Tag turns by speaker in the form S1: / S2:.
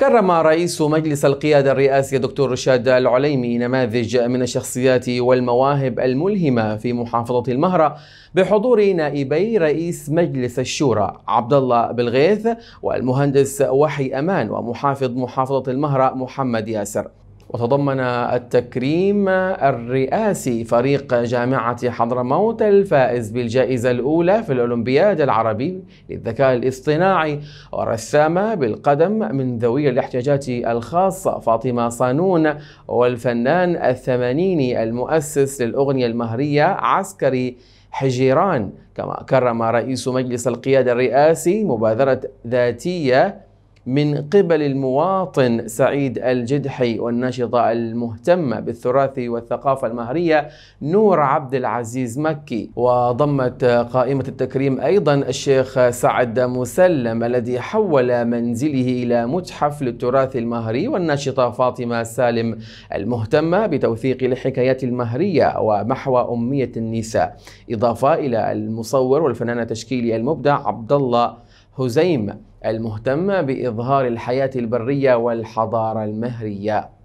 S1: كرم رئيس مجلس القيادة الرئاسي دكتور رشاد العليمي نماذج من الشخصيات والمواهب الملهمة في محافظة المهرة بحضور نائبي رئيس مجلس الشورى عبد الله بالغيث والمهندس وحي أمان ومحافظ محافظة المهرة محمد ياسر وتضمن التكريم الرئاسي فريق جامعة حضرموت الفائز بالجائزة الأولى في الأولمبياد العربي للذكاء الاصطناعي ورسامة بالقدم من ذوي الاحتياجات الخاصة فاطمة صانون والفنان الثمانيني المؤسس للأغنية المهرية عسكري حجيران كما كرم رئيس مجلس القيادة الرئاسي مبادرة ذاتية من قبل المواطن سعيد الجدحي والناشطة المهتمة بالتراث والثقافة المهرية نور عبد العزيز مكي وضمت قائمة التكريم أيضا الشيخ سعد مسلم الذي حول منزله إلى متحف للتراث المهري والناشطة فاطمة سالم المهتمة بتوثيق الحكايات المهرية ومحوى أمية النساء إضافة إلى المصور والفنان التشكيلي المبدع عبد الله هزيم المهتمة بإظهار الحياة البرية والحضارة المهرية